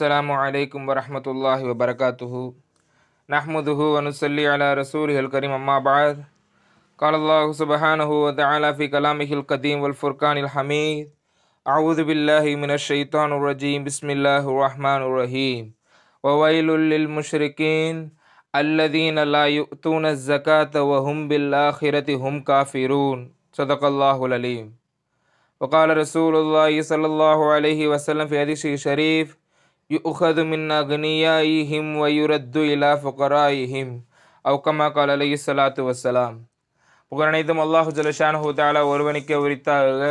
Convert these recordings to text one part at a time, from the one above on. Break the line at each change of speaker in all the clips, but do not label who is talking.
السلام عليكم ورحمة الله وبركاته نحمده ونصلي على رسوله الكريم أما بعد قال الله سبحانه وتعالى في كلامه القديم والفرقان الحميد أعوذ بالله من الشيطان الرجيم بسم الله الرحمن الرحيم وويل للمشركين الذين لا يؤتون الزكاة وهم بالآخرة هم كافرون صدق الله العليم وقال رسول الله صلى الله عليه وسلم في حديثه الشريف يؤخذ من أغنيائهم ويرد إلى فقرائهم أو كما قال عليه الصلاة والسلام புகழனைத்தும் அல்லாஹு ஜலஷான் ஹூதாலா ஒருவனுக்கே உரித்தாக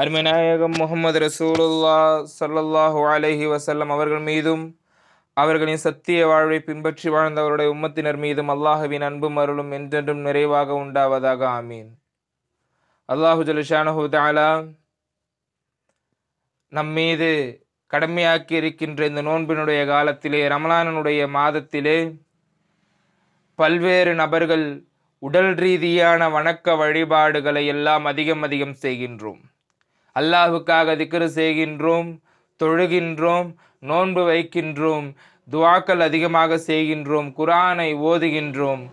அருமைநாயகம் முகமது ரசூலுல்லா சல்லல்லாஹு அலஹி வசல்லம் அவர்கள் மீதும் அவர்களின் சத்திய வாழ்வை பின்பற்றி வாழ்ந்தவருடைய உம்மத்தினர் மீதும் அல்லாஹுவின் அன்பும் மருளும் என்றென்றும் நிறைவாக உண்டாவதாக ஆமீன் அல்லாஹு ஜலஷானஹூ தாலா நம்மீது கடமையாக்கி இருக்கின்ற இந்த நோன்பினுடைய காலத்திலே ரமலானனுடைய மாதத்திலே பல்வேறு நபர்கள் உடல் ரீதியான வணக்க வழிபாடுகளை எல்லாம் அதிகம் அதிகம் செய்கின்றோம் அல்லாஹுக்காக திக்ரு செய்கின்றோம் தொழுகின்றோம் நோன்பு வைக்கின்றோம் துவாக்கள் அதிகமாக செய்கின்றோம் குரானை ஓதுகின்றோம்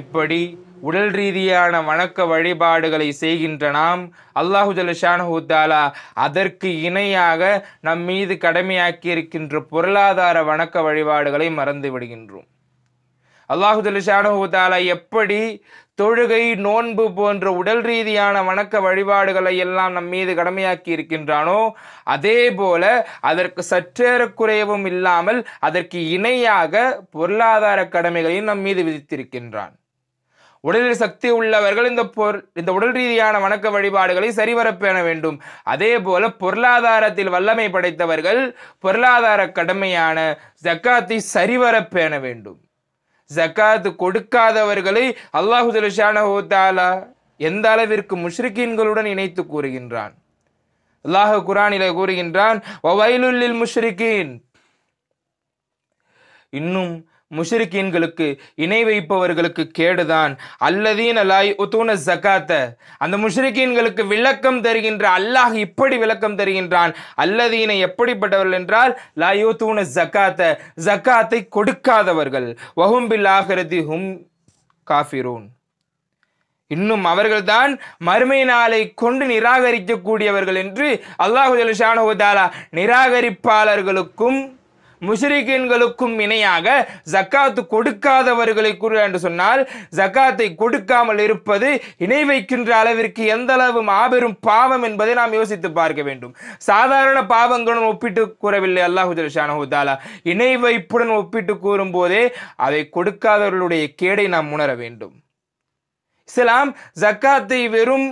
இப்படி உடல் ரீதியான வணக்க வழிபாடுகளை செய்கின்ற நாம் அல்லாஹு ஜலஷானஹூத்தாலா அதற்கு இணையாக நம் மீது கடமையாக்கி இருக்கின்ற பொருளாதார வணக்க வழிபாடுகளை மறந்து விடுகின்றோம் அல்லாஹு ஜலஷானஹூத்தாலா எப்படி தொழுகை நோன்பு போன்ற உடல் ரீதியான வணக்க வழிபாடுகளை எல்லாம் நம் மீது கடமையாக்கி இருக்கின்றானோ அதே போல அதற்கு சற்றேற குறைவும் இல்லாமல் அதற்கு இணையாக பொருளாதார கடமைகளையும் நம் மீது விதித்திருக்கின்றான் உடலில் சக்தி உள்ளவர்கள் இந்த பொர் இந்த உடல் ரீதியான வணக்க வழிபாடுகளை சரிவரப்பேண வேண்டும் அதே போல பொருளாதாரத்தில் வல்லமை படைத்தவர்கள் பொருளாதார கடமையான ஜக்காத்தை சரிவரப்பேண வேண்டும் ஜக்காத்து கொடுக்காதவர்களை அல்லாஹு தாலா எந்த அளவிற்கு முஷ்ரிகின்களுடன் இணைத்து கூறுகின்றான் அல்லாஹு குரானில கூறுகின்றான் இன்னும் முஷிரிக்கீன்களுக்கு இணை வைப்பவர்களுக்கு கேடுதான் அல்லதீன் அலாய் உத்தூன ஜக்காத்த அந்த முஷிரிக்கீன்களுக்கு விளக்கம் தருகின்ற அல்லாஹ் இப்படி விளக்கம் தருகின்றான் அல்லதீனை எப்படிப்பட்டவர்கள் என்றால் லாயூத்தூன ஜக்காத்த ஜக்காத்தை கொடுக்காதவர்கள் வகும்பில் ஆகிறது ஹும் காஃபிரூன் இன்னும் அவர்கள்தான் மறுமை நாளை கொண்டு நிராகரிக்கக்கூடியவர்கள் என்று அல்லாஹு ஜலஷானுதாலா நிராகரிப்பாளர்களுக்கும் முஷரிகீன்களுக்கும் இணையாக ஜக்காத்து கொடுக்காதவர்களை கூறு என்று சொன்னால் ஜக்காத்தை கொடுக்காமல் இருப்பது இணை வைக்கின்ற அளவிற்கு எந்த அளவு மாபெரும் பாவம் என்பதை நாம் யோசித்து பார்க்க வேண்டும் சாதாரண பாவங்களுடன் ஒப்பிட்டு கூறவில்லை அல்லாஹு ஜல்ஷானஹூதாலா இணை வைப்புடன் ஒப்பிட்டு கூறும் போதே அதை கொடுக்காதவர்களுடைய கேடை நாம் உணர வேண்டும் இஸ்லாம் ஜக்காத்தை வெறும்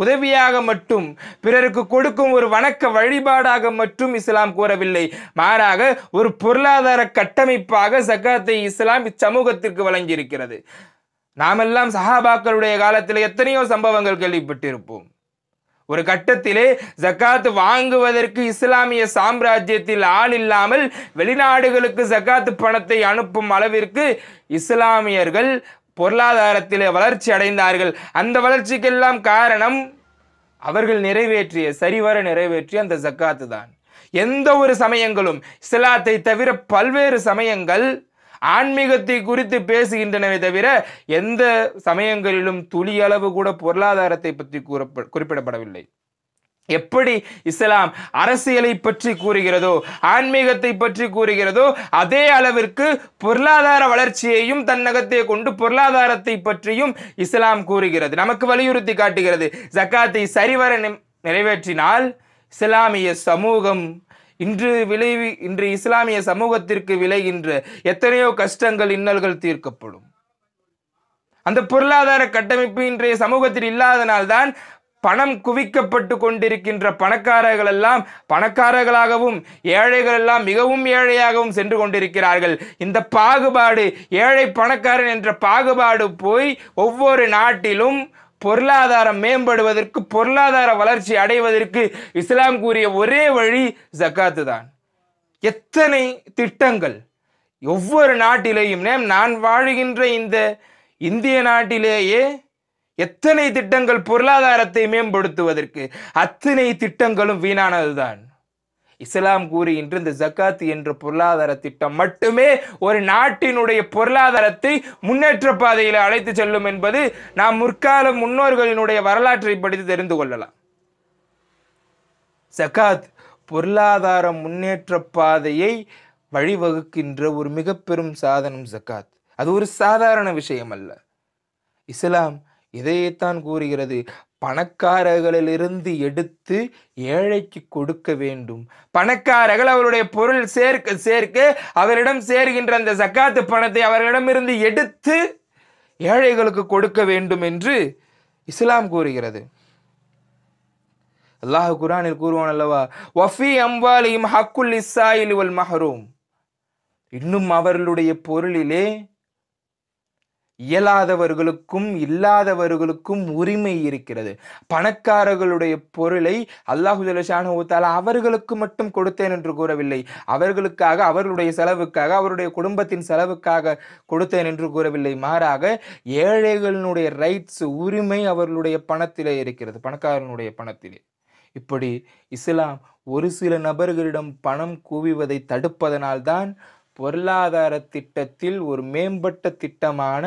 உதவியாக மட்டும் பிறருக்கு கொடுக்கும் ஒரு வணக்க வழிபாடாக மட்டும் இஸ்லாம் கூறவில்லை மாறாக ஒரு பொருளாதார கட்டமைப்பாக சக்காத்தை இஸ்லாம் இச்சமூகத்திற்கு வழங்கியிருக்கிறது நாமெல்லாம் சஹாபாக்களுடைய காலத்தில் எத்தனையோ சம்பவங்கள் கேள்விப்பட்டிருப்போம் ஒரு கட்டத்திலே ஜக்காத்து வாங்குவதற்கு இஸ்லாமிய சாம்ராஜ்யத்தில் ஆள் இல்லாமல் வெளிநாடுகளுக்கு ஜக்காத்து பணத்தை அனுப்பும் அளவிற்கு இஸ்லாமியர்கள் பொருளாதாரத்திலே வளர்ச்சி அடைந்தார்கள் அந்த வளர்ச்சிக்கெல்லாம் காரணம் அவர்கள் நிறைவேற்றிய சரிவர நிறைவேற்றிய அந்த ஜக்காத்து தான் எந்த ஒரு சமயங்களும் இஸ்லாத்தை தவிர பல்வேறு சமயங்கள் ஆன்மீகத்தை குறித்து பேசுகின்றனவே தவிர எந்த சமயங்களிலும் துளியளவு கூட பொருளாதாரத்தை பற்றி கூற குறிப்பிடப்படவில்லை எப்படி இஸ்லாம் அரசியலை பற்றி கூறுகிறதோ ஆன்மீகத்தை பற்றி கூறுகிறதோ அதே அளவிற்கு பொருளாதார வளர்ச்சியையும் தன்னகத்தை கொண்டு பொருளாதாரத்தை பற்றியும் இஸ்லாம் கூறுகிறது நமக்கு வலியுறுத்தி காட்டுகிறது ஜக்காத்தை சரிவர நிறைவேற்றினால் இஸ்லாமிய சமூகம் இன்று விளைவி இன்று இஸ்லாமிய சமூகத்திற்கு விளைகின்ற எத்தனையோ கஷ்டங்கள் இன்னல்கள் தீர்க்கப்படும் அந்த பொருளாதார கட்டமைப்பு இன்றைய சமூகத்தில் இல்லாதனால்தான் பணம் குவிக்கப்பட்டு கொண்டிருக்கின்ற பணக்காரர்கள் எல்லாம் பணக்காரர்களாகவும் ஏழைகள் எல்லாம் மிகவும் ஏழையாகவும் சென்று கொண்டிருக்கிறார்கள் இந்த பாகுபாடு ஏழை பணக்காரன் என்ற பாகுபாடு போய் ஒவ்வொரு நாட்டிலும் பொருளாதாரம் மேம்படுவதற்கு பொருளாதார வளர்ச்சி அடைவதற்கு இஸ்லாம் கூறிய ஒரே வழி ஜக்காத்து தான் எத்தனை திட்டங்கள் ஒவ்வொரு நாட்டிலேயும் நான் வாழுகின்ற இந்த இந்திய நாட்டிலேயே எத்தனை திட்டங்கள் பொருளாதாரத்தை மேம்படுத்துவதற்கு அத்தனை திட்டங்களும் வீணானதுதான் இஸ்லாம் கூறுகின்ற இந்த ஜக்காத் என்ற பொருளாதார திட்டம் மட்டுமே ஒரு நாட்டினுடைய பொருளாதாரத்தை முன்னேற்ற பாதையில் அழைத்து செல்லும் என்பது நாம் முற்கால முன்னோர்களினுடைய வரலாற்றை படித்து தெரிந்து கொள்ளலாம் ஜக்காத் பொருளாதார முன்னேற்ற பாதையை வழிவகுக்கின்ற ஒரு மிக பெரும் சாதனம் ஜக்காத் அது ஒரு சாதாரண விஷயம் அல்ல இஸ்லாம் இதையைத்தான் கூறுகிறது பணக்காரர்களிலிருந்து எடுத்து ஏழைக்கு கொடுக்க வேண்டும் பணக்காரர்கள் அவருடைய பொருள் சேர்க்க சேர்க்க அவரிடம் சேர்கின்ற அந்த சக்காத்து பணத்தை அவர்களிடமிருந்து எடுத்து ஏழைகளுக்கு கொடுக்க வேண்டும் என்று இஸ்லாம் கூறுகிறது அல்லாஹ் குரானில் கூறுவான் அல்லவா வஃபி அம்பாலியும் ஹக்குல் இஸ்ஸாயில் வல் மஹரூம் இன்னும் அவர்களுடைய பொருளிலே இயலாதவர்களுக்கும் இல்லாதவர்களுக்கும் உரிமை இருக்கிறது பணக்காரர்களுடைய பொருளை அல்லாஹு ஜலஷானுத்தால அவர்களுக்கு மட்டும் கொடுத்தேன் என்று கூறவில்லை அவர்களுக்காக அவர்களுடைய செலவுக்காக அவருடைய குடும்பத்தின் செலவுக்காக கொடுத்தேன் என்று கூறவில்லை மாறாக ஏழைகளினுடைய ரைட்ஸ் உரிமை அவர்களுடைய பணத்திலே இருக்கிறது பணக்காரனுடைய பணத்திலே இப்படி இஸ்லாம் ஒரு சில நபர்களிடம் பணம் குவிவதை தடுப்பதனால்தான் பொருளாதார திட்டத்தில் ஒரு மேம்பட்ட திட்டமான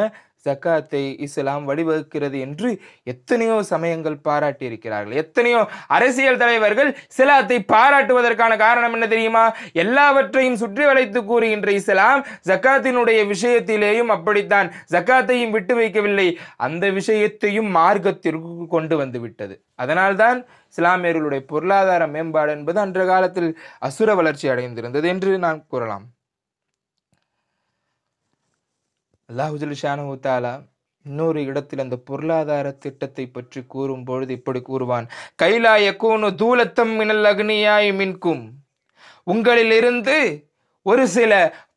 ஜக்காத்தை இஸ்லாம் வழிவகுக்கிறது என்று எத்தனையோ சமயங்கள் பாராட்டி இருக்கிறார்கள் எத்தனையோ அரசியல் தலைவர்கள் இஸ்லாத்தை பாராட்டுவதற்கான காரணம் என்ன தெரியுமா எல்லாவற்றையும் சுற்றி வளைத்து கூறுகின்ற இஸ்லாம் ஜக்காத்தினுடைய விஷயத்திலேயும் அப்படித்தான் ஜக்காத்தையும் விட்டு வைக்கவில்லை அந்த விஷயத்தையும் மார்க்கத்திற்கு கொண்டு வந்து விட்டது அதனால்தான் இஸ்லாமியர்களுடைய பொருளாதார மேம்பாடு என்பது அன்ற காலத்தில் அசுர வளர்ச்சி அடைந்திருந்தது என்று நான் கூறலாம் அல்லாஹுஜல் ஷானுத்தாலா இன்னொரு இடத்தில் அந்த பொருளாதார திட்டத்தை பற்றி கூறும் பொழுது இப்படி கூறுவான் கைலாய கூணு தூலத்தம் மினல் அக்னியாய் மின்கும் உங்களிலிருந்து ஒரு சில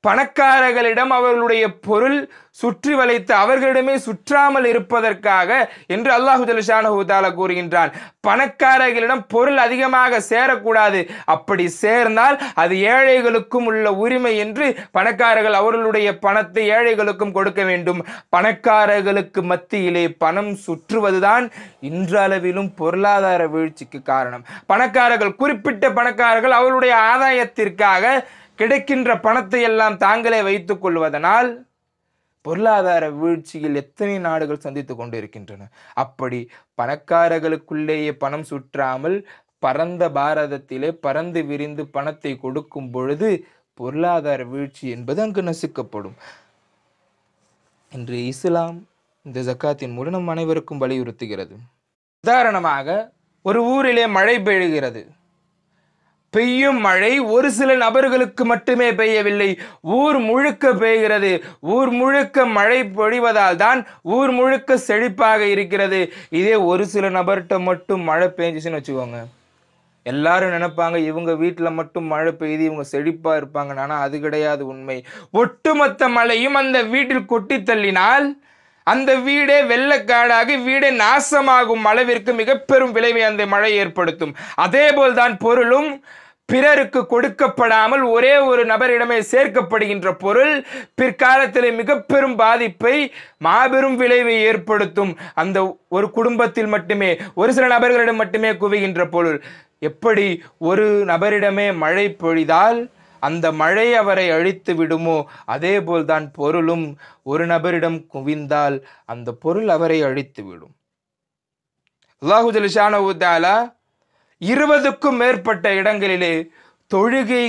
பணக்காரர்களிடம் அவர்களுடைய பொருள் சுற்றி வளைத்து அவர்களிடமே சுற்றாமல் இருப்பதற்காக என்று அல்லாஹு ஜலஷானஹூதாலா கூறுகின்றான் பணக்காரர்களிடம் பொருள் அதிகமாக சேரக்கூடாது அப்படி சேர்ந்தால் அது ஏழைகளுக்கும் உள்ள உரிமை என்று பணக்காரர்கள் அவர்களுடைய பணத்தை ஏழைகளுக்கும் கொடுக்க வேண்டும் பணக்காரர்களுக்கு மத்தியிலே பணம் சுற்றுவதுதான் இன்றளவிலும் பொருளாதார வீழ்ச்சிக்கு காரணம் பணக்காரர்கள் குறிப்பிட்ட பணக்காரர்கள் அவருடைய ஆதாயத்திற்காக கிடைக்கின்ற பணத்தை எல்லாம் தாங்களே வைத்துக் கொள்வதனால் பொருளாதார வீழ்ச்சியில் எத்தனை நாடுகள் சந்தித்து கொண்டிருக்கின்றன அப்படி பணக்காரர்களுக்குள்ளேயே பணம் சுற்றாமல் பரந்த பாரதத்திலே பறந்து விரிந்து பணத்தை கொடுக்கும் பொழுது பொருளாதார வீழ்ச்சி என்பது அங்கு நசுக்கப்படும் இன்று இஸ்லாம் இந்த ஜக்காத்தின் மூலம் அனைவருக்கும் வலியுறுத்துகிறது உதாரணமாக ஒரு ஊரிலே மழை பெய்கிறது பெய்யும் மழை ஒரு சில நபர்களுக்கு மட்டுமே பெய்யவில்லை ஊர் முழுக்க பெய்கிறது ஊர் முழுக்க மழை பொழிவதால் தான் ஊர் முழுக்க செழிப்பாக இருக்கிறது இதே ஒரு சில நபர்கிட்ட மட்டும் மழை பெஞ்சிச்சுன்னு வச்சுக்கோங்க எல்லாரும் நினைப்பாங்க இவங்க வீட்டில் மட்டும் மழை பெய்து இவங்க செழிப்பாக இருப்பாங்க ஆனால் அது கிடையாது உண்மை ஒட்டுமொத்த மழையும் அந்த வீட்டில் கொட்டி தள்ளினால் அந்த வீடே வெள்ளக்காடாகி வீடே நாசமாகும் அளவிற்கு மிக பெரும் விளைவை அந்த மழை ஏற்படுத்தும் அதே போல்தான் பொருளும் பிறருக்கு கொடுக்கப்படாமல் ஒரே ஒரு நபரிடமே சேர்க்கப்படுகின்ற பொருள் பிற்காலத்தில் மிக பெரும் பாதிப்பை மாபெரும் விளைவை ஏற்படுத்தும் அந்த ஒரு குடும்பத்தில் மட்டுமே ஒரு சில நபர்களிடம் மட்டுமே குவிகின்ற பொருள் எப்படி ஒரு நபரிடமே மழை பொழிதால் அந்த மழை அவரை அழித்து விடுமோ அதே போல்தான் பொருளும் ஒரு நபரிடம் குவிந்தால் அந்த பொருள் அவரை அழித்து விடும் அல்லாஹு ஜலிஷானவுத்தாலா இருபதுக்கும் மேற்பட்ட இடங்களிலே தொழுகை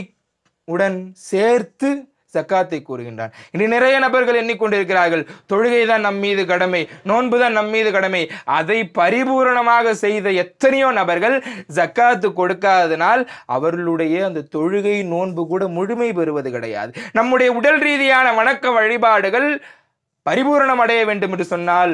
உடன் சேர்த்து சக்காத்தை கூறுகின்றான் இனி நிறைய நபர்கள் எண்ணிக்கொண்டிருக்கிறார்கள் தொழுகை தான் நம் மீது கடமை நோன்பு தான் நம் மீது கடமை அதை பரிபூரணமாக செய்த எத்தனையோ நபர்கள் ஜக்காத்து கொடுக்காதனால் அவர்களுடைய அந்த தொழுகை நோன்பு கூட முழுமை பெறுவது கிடையாது நம்முடைய உடல் ரீதியான வணக்க வழிபாடுகள் பரிபூரணம் அடைய வேண்டும் என்று சொன்னால்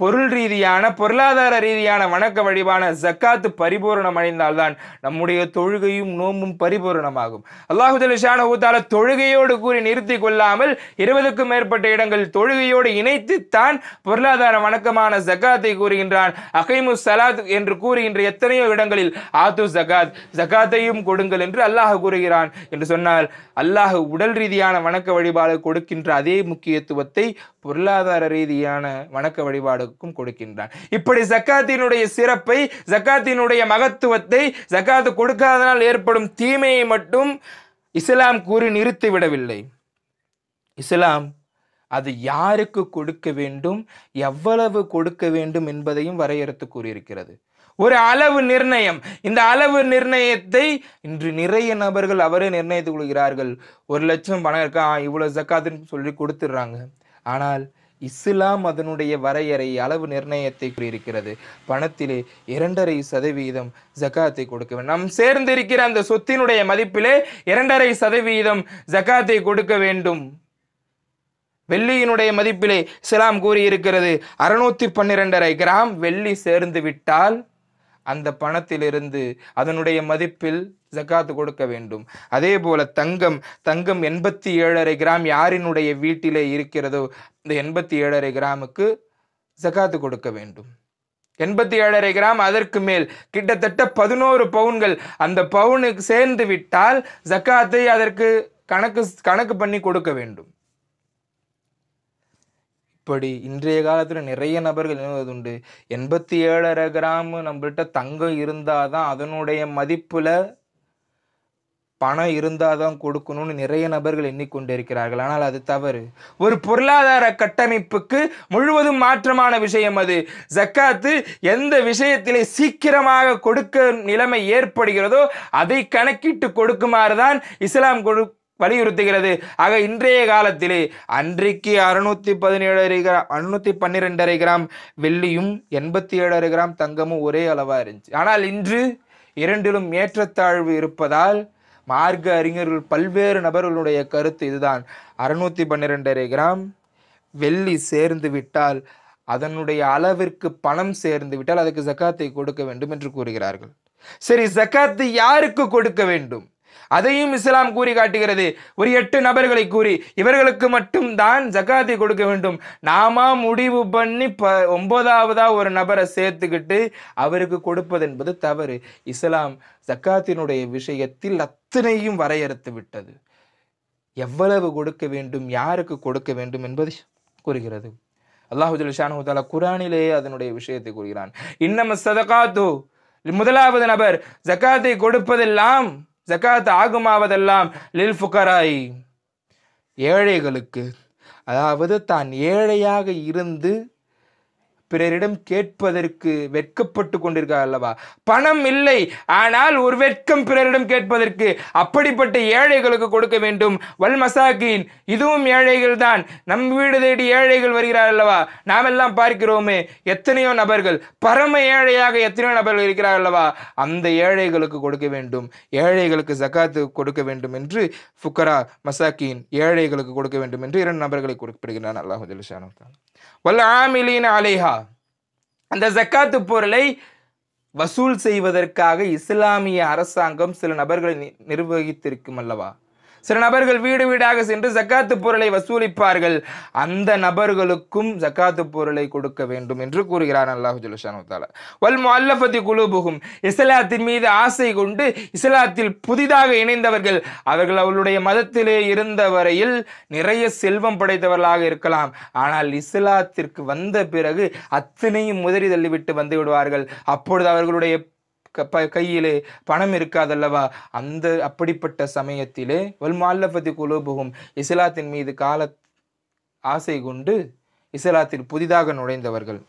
பொருள் ரீதியான பொருளாதார ரீதியான வணக்க வழிபான ஜக்காத்து பரிபூரணம் அடைந்தால்தான் நம்முடைய தொழுகையும் நோம்பும் பரிபூரணமாகும் அல்லாஹுதலிஷான ஊத்தால தொழுகையோடு கூறி நிறுத்தி கொள்ளாமல் இருபதுக்கும் மேற்பட்ட இடங்கள் தொழுகையோடு இணைத்து தான் பொருளாதார வணக்கமான ஜக்காத்தை கூறுகின்றான் அகைமு சலாத் என்று கூறுகின்ற எத்தனையோ இடங்களில் ஆத்து ஜகாத் ஜகாத்தையும் கொடுங்கள் என்று அல்லாஹ் கூறுகிறான் என்று சொன்னால் அல்லாஹ் உடல் ரீதியான வணக்க வழிபாடு கொடுக்கின்ற அதே முக்கியத்துவத்தை பொருளாதார ரீதியான வணக்க வழிபாடு அல்லாஹுக்கும் கொடுக்கின்றான் இப்படி ஜக்காத்தினுடைய சிறப்பை ஜக்காத்தினுடைய மகத்துவத்தை ஜக்காத்து கொடுக்காதனால் ஏற்படும் தீமையை மட்டும் இஸ்லாம் கூறி நிறுத்திவிடவில்லை இஸ்லாம் அது யாருக்கு கொடுக்க வேண்டும் எவ்வளவு கொடுக்க வேண்டும் என்பதையும் வரையறுத்து கூறியிருக்கிறது ஒரு அளவு நிர்ணயம் இந்த அளவு நிர்ணயத்தை இன்று நிறைய நபர்கள் அவரே நிர்ணயித்துக் கொள்கிறார்கள் ஒரு லட்சம் பணம் இருக்கா இவ்வளவு ஜக்காத்துன்னு சொல்லி கொடுத்துடுறாங்க ஆனால் இஸ்லாம் அதனுடைய வரையறை அளவு நிர்ணயத்தை கூறியிருக்கிறது பணத்திலே இரண்டரை சதவீதம் ஜக்காத்தை கொடுக்க வேண்டும் நாம் சேர்ந்திருக்கிற அந்த சொத்தினுடைய மதிப்பிலே இரண்டரை சதவீதம் ஜக்காத்தை கொடுக்க வேண்டும் வெள்ளியினுடைய மதிப்பிலே இஸ்லாம் கூறியிருக்கிறது அறுநூத்தி பன்னிரெண்டரை கிராம் வெள்ளி சேர்ந்து விட்டால் அந்த பணத்திலிருந்து அதனுடைய மதிப்பில் ஜக்காத்து கொடுக்க வேண்டும் அதே போல தங்கம் தங்கம் எண்பத்தி ஏழரை கிராம் யாரினுடைய வீட்டிலே இருக்கிறதோ இந்த எண்பத்தி ஏழரை கிராமுக்கு ஜக்காத்து கொடுக்க வேண்டும் எண்பத்தி ஏழரை கிராம் அதற்கு மேல் கிட்டத்தட்ட பதினோரு பவுன்கள் அந்த பவுனுக்கு சேர்ந்து விட்டால் ஜக்காத்தை அதற்கு கணக்கு கணக்கு பண்ணி கொடுக்க வேண்டும் இப்படி இன்றைய காலத்தில் நிறைய நபர்கள் உண்டு எண்பத்தி ஏழரை கிராம் நம்மள்கிட்ட தங்கம் இருந்தால் தான் அதனுடைய மதிப்பில் பணம் இருந்தால் தான் கொடுக்கணும்னு நிறைய நபர்கள் எண்ணிக்கொண்டிருக்கிறார்கள் ஆனால் அது தவறு ஒரு பொருளாதார கட்டமைப்புக்கு முழுவதும் மாற்றமான விஷயம் அது ஜக்காத்து எந்த விஷயத்திலே சீக்கிரமாக கொடுக்க நிலைமை ஏற்படுகிறதோ அதை கணக்கிட்டு கொடுக்குமாறு தான் இஸ்லாம் கொடு வலியுறுத்துகிறது ஆக இன்றைய காலத்திலே அன்றைக்கு அறுநூத்தி பதினேழரை கிராம் அறுநூத்தி பன்னிரெண்டரை கிராம் வெள்ளியும் எண்பத்தி ஏழரை கிராம் தங்கமும் ஒரே அளவாக இருந்துச்சு ஆனால் இன்று இரண்டிலும் ஏற்றத்தாழ்வு இருப்பதால் மார்க்க அறிஞர்கள் பல்வேறு நபர்களுடைய கருத்து இதுதான் அறுநூத்தி பன்னிரெண்டரை கிராம் வெள்ளி சேர்ந்து விட்டால் அதனுடைய அளவிற்கு பணம் சேர்ந்து விட்டால் அதுக்கு ஜக்காத்தை கொடுக்க வேண்டும் என்று கூறுகிறார்கள் சரி ஜக்காத்து யாருக்கு கொடுக்க வேண்டும் அதையும் இஸ்லாம் கூறி காட்டுகிறது ஒரு எட்டு நபர்களை கூறி இவர்களுக்கு மட்டும் தான் ஜக்காத்தை கொடுக்க வேண்டும் நாம முடிவு பண்ணி ப ஒன்பதாவதா ஒரு நபரை சேர்த்துக்கிட்டு அவருக்கு கொடுப்பது என்பது தவறு இஸ்லாம் ஜக்காத்தினுடைய விஷயத்தில் அத்தனையும் வரையறுத்து விட்டது எவ்வளவு கொடுக்க வேண்டும் யாருக்கு கொடுக்க வேண்டும் என்பதை கூறுகிறது அல்லாஹுஜல் ஷானுதால குரானிலேயே அதனுடைய விஷயத்தை கூறுகிறான் இன்னம சதகாத்து முதலாவது நபர் ஜக்காத்தை கொடுப்பதெல்லாம் ஜக்காத் ஆகுமாவதெல்லாம் லில் ஃபுகராய் ஏழைகளுக்கு அதாவது தான் ஏழையாக இருந்து பிறரிடம் கேட்பதற்கு வெட்கப்பட்டு கொண்டிருக்கார் அல்லவா பணம் இல்லை ஆனால் ஒரு வெட்கம் பிறரிடம் கேட்பதற்கு அப்படிப்பட்ட ஏழைகளுக்கு கொடுக்க வேண்டும் வல் மசாக்கின் இதுவும் ஏழைகள் தான் நம் வீடு தேடி ஏழைகள் வருகிறார் அல்லவா நாம் எல்லாம் பார்க்கிறோமே எத்தனையோ நபர்கள் பரம ஏழையாக எத்தனையோ நபர்கள் இருக்கிறார் அல்லவா அந்த ஏழைகளுக்கு கொடுக்க வேண்டும் ஏழைகளுக்கு ஜக்காத்து கொடுக்க வேண்டும் என்று ஃபுக்கரா மசாக்கின் ஏழைகளுக்கு கொடுக்க வேண்டும் என்று இரண்டு நபர்களை குறிப்பிடுகிறான் அல்லாஹு வல்ல ஆமிலின் அலேஹா அந்த ஜக்காத்து பொருளை வசூல் செய்வதற்காக இஸ்லாமிய அரசாங்கம் சில நபர்களை நிர்வகித்திருக்கும் அல்லவா சில நபர்கள் வீடு வீடாக சென்று ஜக்காத்து பொருளை வசூலிப்பார்கள் அந்த நபர்களுக்கும் ஜக்காத்து பொருளை கொடுக்க வேண்டும் என்று கூறுகிறார் அல்லாஹு வல் முல்லபதி குழுபுகும் இஸ்லாத்தின் மீது ஆசை கொண்டு இஸ்லாத்தில் புதிதாக இணைந்தவர்கள் அவர்கள் அவளுடைய மதத்திலே இருந்த வரையில் நிறைய செல்வம் படைத்தவர்களாக இருக்கலாம் ஆனால் இஸ்லாத்திற்கு வந்த பிறகு அத்தனையும் முதறி தள்ளிவிட்டு வந்து விடுவார்கள் அப்பொழுது அவர்களுடைய ப கையிலே பணம் இருக்காதல்லவா அந்த அப்படிப்பட்ட சமயத்திலே வல்மால்லபதி மால்லபதி குலோபுகும் இஸ்லாத்தின் மீது கால ஆசை கொண்டு இஸ்லாத்தில் புதிதாக நுழைந்தவர்கள்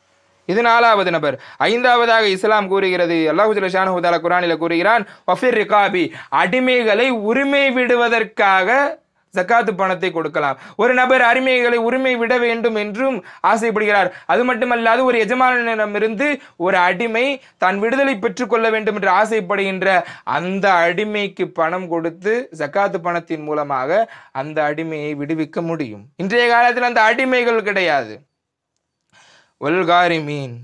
இது நாலாவது நபர் ஐந்தாவதாக இஸ்லாம் கூறுகிறது அல்லாஹுல ஷானுதாலா குரானில் கூறுகிறான் வஃபிர் ரிகாபி அடிமைகளை உரிமை விடுவதற்காக ஜக்காத்து பணத்தை கொடுக்கலாம் ஒரு நபர் அருமைகளை உரிமை விட வேண்டும் என்றும் ஆசைப்படுகிறார் அது மட்டுமல்லாது ஒரு எஜமானனிடமிருந்து ஒரு அடிமை தான் விடுதலை பெற்றுக்கொள்ள வேண்டும் என்று ஆசைப்படுகின்ற அந்த அடிமைக்கு பணம் கொடுத்து ஜக்காத்து பணத்தின் மூலமாக அந்த அடிமையை விடுவிக்க முடியும் இன்றைய காலத்தில் அந்த அடிமைகள் கிடையாது ஒல்காரி மீன்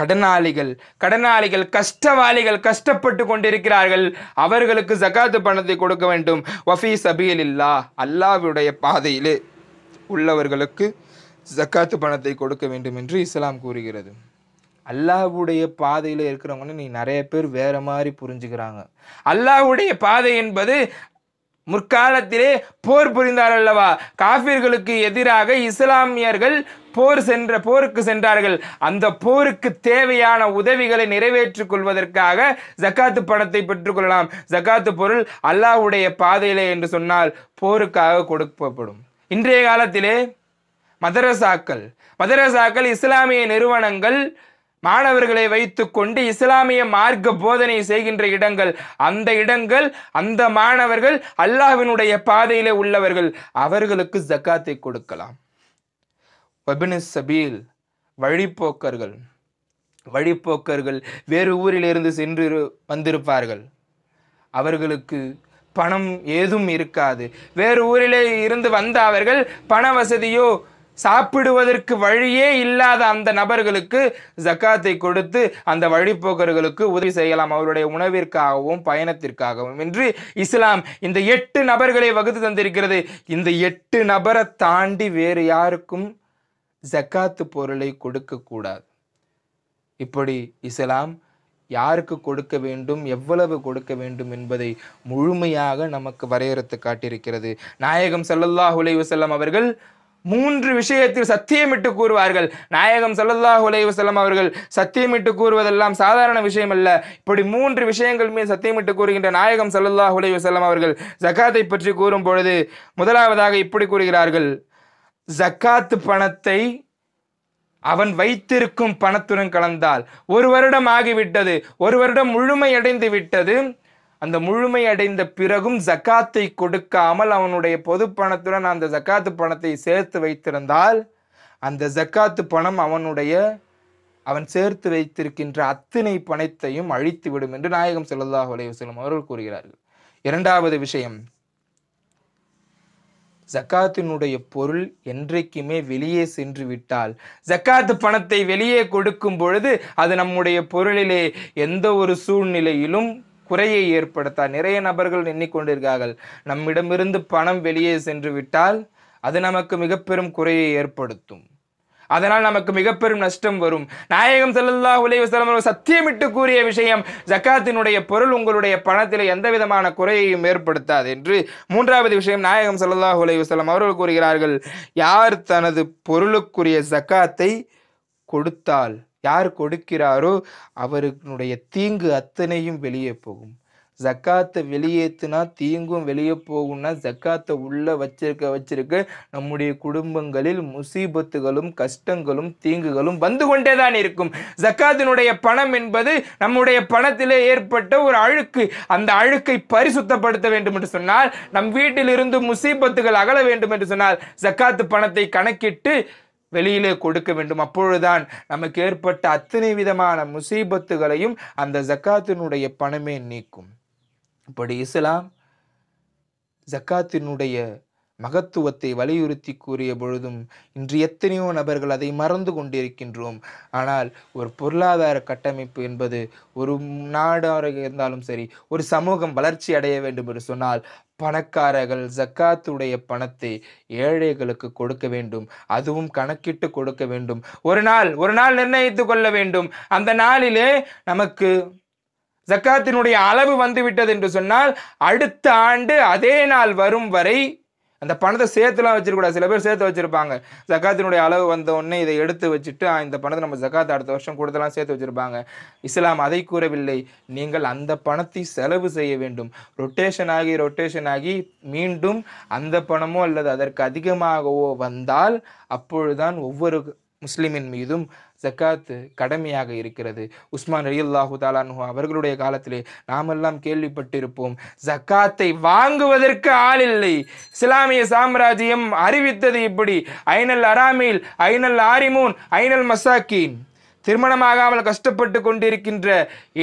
கடனாளிகள் கடனாளிகள் கஷ்டவாளிகள் கஷ்டப்பட்டு கொண்டிருக்கிறார்கள் அவர்களுக்கு ஜகாத்து பணத்தை கொடுக்க வேண்டும் வஃபி சபியல் இல்லா அல்லாவுடைய பாதையிலே உள்ளவர்களுக்கு ஜக்காத்து பணத்தை கொடுக்க வேண்டும் என்று இஸ்லாம் கூறுகிறது அல்லாஹ்வுடைய பாதையில் இருக்கிறவங்கன்னு நீ நிறைய பேர் வேறு மாதிரி புரிஞ்சுக்கிறாங்க அல்லாஹ்வுடைய பாதை என்பது முற்காலத்திலே போர் புரிந்தார் அல்லவா காபிர்களுக்கு எதிராக இஸ்லாமியர்கள் போர் சென்ற போருக்கு சென்றார்கள் அந்த போருக்கு தேவையான உதவிகளை நிறைவேற்றிக் கொள்வதற்காக ஜக்காத்து பணத்தை பெற்றுக்கொள்ளலாம் ஜக்காத்து பொருள் அல்லாஹுடைய பாதையிலே என்று சொன்னால் போருக்காக கொடுக்கப்படும் இன்றைய காலத்திலே மதரசாக்கள் மதரசாக்கள் இஸ்லாமிய நிறுவனங்கள் மாணவர்களை வைத்துக்கொண்டு இஸ்லாமிய மார்க்க போதனை செய்கின்ற இடங்கள் அந்த இடங்கள் அந்த மாணவர்கள் அல்லாஹினுடைய பாதையில உள்ளவர்கள் அவர்களுக்கு ஜக்காத்தை கொடுக்கலாம் சபீல் வழிப்போக்கர்கள் வழிப்போக்கர்கள் வேறு ஊரிலிருந்து சென்று வந்திருப்பார்கள் அவர்களுக்கு பணம் ஏதும் இருக்காது வேறு ஊரிலே இருந்து வந்த அவர்கள் பண வசதியோ சாப்பிடுவதற்கு வழியே இல்லாத அந்த நபர்களுக்கு ஜக்காத்தை கொடுத்து அந்த வழிபோக்கர்களுக்கு உதவி செய்யலாம் அவருடைய உணவிற்காகவும் பயணத்திற்காகவும் என்று இஸ்லாம் இந்த எட்டு நபர்களை வகுத்து தந்திருக்கிறது இந்த எட்டு நபரை தாண்டி வேறு யாருக்கும் ஜக்காத்து பொருளை கொடுக்கக்கூடாது இப்படி இஸ்லாம் யாருக்கு கொடுக்க வேண்டும் எவ்வளவு கொடுக்க வேண்டும் என்பதை முழுமையாக நமக்கு வரையறுத்து காட்டியிருக்கிறது நாயகம் சல்லல்லாஹ் செல்லம் அவர்கள் மூன்று விஷயத்தில் சத்தியமிட்டு கூறுவார்கள் நாயகம் சல்லல்லாஹ் செல்லம் அவர்கள் சத்தியமிட்டு கூறுவதெல்லாம் சாதாரண விஷயம் அல்ல இப்படி மூன்று விஷயங்கள் மீது சத்தியமிட்டு கூறுகின்ற நாயகம் சல்லல்லாஹ் செல்லம் அவர்கள் ஜக்காத்தை பற்றி கூறும் பொழுது முதலாவதாக இப்படி கூறுகிறார்கள் ஜக்காத்து பணத்தை அவன் வைத்திருக்கும் பணத்துடன் கலந்தால் ஒரு வருடம் ஆகிவிட்டது ஒரு வருடம் முழுமையடைந்து விட்டது அந்த முழுமை அடைந்த பிறகும் ஜக்காத்தை கொடுக்காமல் அவனுடைய பொது பணத்துடன் அந்த ஜக்காத்து பணத்தை சேர்த்து வைத்திருந்தால் அந்த ஜக்காத்து பணம் அவனுடைய அவன் சேர்த்து வைத்திருக்கின்ற அத்தனை பணத்தையும் அழித்து விடும் என்று நாயகம் செல்லல்லாஹ் செல்லும் அவர்கள் கூறுகிறார்கள் இரண்டாவது விஷயம் ஜக்காத்தினுடைய பொருள் என்றைக்குமே வெளியே சென்று விட்டால் ஜக்காத்து பணத்தை வெளியே கொடுக்கும் பொழுது அது நம்முடைய பொருளிலே எந்த ஒரு சூழ்நிலையிலும் குறையை ஏற்படுத்த நிறைய நபர்கள் எண்ணிக்கொண்டிருக்கார்கள் நம்மிடமிருந்து பணம் வெளியே சென்று விட்டால் அது நமக்கு மிக பெரும் குறையை ஏற்படுத்தும் அதனால் நமக்கு மிகப்பெரும் நஷ்டம் வரும் நாயகம் செல்லல்லா உலகம் சத்தியமிட்டு கூறிய விஷயம் ஜக்காத்தினுடைய பொருள் உங்களுடைய பணத்தில் எந்த விதமான குறையையும் ஏற்படுத்தாது என்று மூன்றாவது விஷயம் நாயகம் செல்லல்லா உலகம் அவர்கள் கூறுகிறார்கள் யார் தனது பொருளுக்குரிய ஜக்காத்தை கொடுத்தால் யார் கொடுக்கிறாரோ அவருடைய தீங்கு அத்தனையும் வெளியே போகும் ஜக்காத்தை வெளியேற்றுனா தீங்கும் வெளியே போகும்னா ஜக்காத்தை உள்ளே வச்சிருக்க வச்சிருக்க நம்முடைய குடும்பங்களில் முசீபத்துகளும் கஷ்டங்களும் தீங்குகளும் வந்து கொண்டே தான் இருக்கும் ஜக்காத்தினுடைய பணம் என்பது நம்முடைய பணத்திலே ஏற்பட்ட ஒரு அழுக்கு அந்த அழுக்கை பரிசுத்தப்படுத்த வேண்டும் என்று சொன்னால் நம் வீட்டிலிருந்து முசீபத்துகள் அகல வேண்டும் என்று சொன்னால் ஜக்காத்து பணத்தை கணக்கிட்டு வெளியிலே கொடுக்க வேண்டும் அப்பொழுதுதான் நமக்கு ஏற்பட்ட அத்தனை விதமான முசீபத்துகளையும் அந்த ஜக்காத்தினுடைய பணமே நீக்கும் இப்படி இஸ்லாம் ஜக்காத்தினுடைய மகத்துவத்தை வலியுறுத்தி கூறிய பொழுதும் இன்று எத்தனையோ நபர்கள் அதை மறந்து கொண்டிருக்கின்றோம் ஆனால் ஒரு பொருளாதார கட்டமைப்பு என்பது ஒரு நாடாக இருந்தாலும் சரி ஒரு சமூகம் வளர்ச்சி அடைய வேண்டும் என்று சொன்னால் பணக்காரர்கள் ஜக்காத்துடைய பணத்தை ஏழைகளுக்கு கொடுக்க வேண்டும் அதுவும் கணக்கிட்டு கொடுக்க வேண்டும் ஒரு நாள் ஒரு நாள் நிர்ணயித்து கொள்ள வேண்டும் அந்த நாளிலே நமக்கு ஜக்காத்தினுடைய அளவு வந்துவிட்டது என்று சொன்னால் அடுத்த ஆண்டு அதே நாள் வரும் வரை அந்த பணத்தை சேர்த்துலாம் வச்சிருக்கூடாது சில பேர் சேர்த்து வச்சிருப்பாங்க ஜக்காத்தினுடைய அளவு வந்த உடனே இதை எடுத்து வச்சுட்டு இந்த பணத்தை நம்ம ஜக்காத் அடுத்த வருஷம் கொடுத்தலாம் சேர்த்து வச்சுருப்பாங்க இஸ்லாம் அதை கூறவில்லை நீங்கள் அந்த பணத்தை செலவு செய்ய வேண்டும் ரொட்டேஷன் ஆகி ரொட்டேஷன் ஆகி மீண்டும் அந்த பணமோ அல்லது அதற்கு அதிகமாகவோ வந்தால் அப்பொழுதுதான் ஒவ்வொரு முஸ்லிமின் மீதும் ஜக்காத்து கடமையாக இருக்கிறது உஸ்மான் ரயில்லாஹு தாலானு அவர்களுடைய காலத்திலே நாமெல்லாம் கேள்விப்பட்டிருப்போம் ஜக்காத்தை வாங்குவதற்கு ஆள் இல்லை இஸ்லாமிய சாம்ராஜ்யம் அறிவித்தது இப்படி ஐநல் அராமில் ஐநல் ஆரிமூன் ஐநல் மசாக்கீன் திருமணமாகாமல் கஷ்டப்பட்டு கொண்டிருக்கின்ற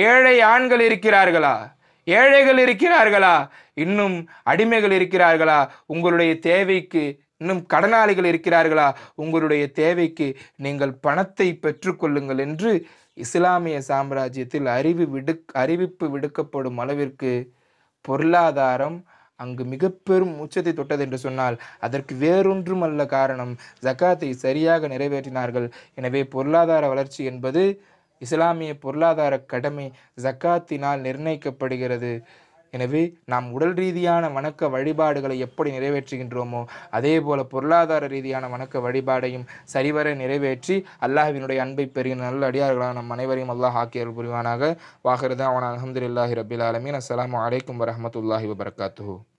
ஏழை ஆண்கள் இருக்கிறார்களா ஏழைகள் இருக்கிறார்களா இன்னும் அடிமைகள் இருக்கிறார்களா உங்களுடைய தேவைக்கு இன்னும் கடனாளிகள் இருக்கிறார்களா உங்களுடைய தேவைக்கு நீங்கள் பணத்தை பெற்றுக்கொள்ளுங்கள் என்று இஸ்லாமிய சாம்ராஜ்யத்தில் அறிவு விடு அறிவிப்பு விடுக்கப்படும் அளவிற்கு பொருளாதாரம் அங்கு மிக பெரும் உச்சத்தை தொட்டது என்று சொன்னால் அதற்கு வேறொன்றும் அல்ல காரணம் ஜக்காத்தை சரியாக நிறைவேற்றினார்கள் எனவே பொருளாதார வளர்ச்சி என்பது இஸ்லாமிய பொருளாதார கடமை ஜக்காத்தினால் நிர்ணயிக்கப்படுகிறது எனவே நாம் உடல் ரீதியான வணக்க வழிபாடுகளை எப்படி நிறைவேற்றுகின்றோமோ அதே போல பொருளாதார ரீதியான வணக்க வழிபாடையும் சரிவர நிறைவேற்றி அல்லாஹினுடைய அன்பை பெறுகிற நல்ல அடியார்களாக நம் அனைவரையும் அல்லாஹ் ஆக்கியர்கள் புரிவானாக வாகிறது அவன் இல்லாஹி ரபில் ஆலமின் அஸ்லாம் வலைக்கம் வரமத்துல்லாஹி வபர்காத்து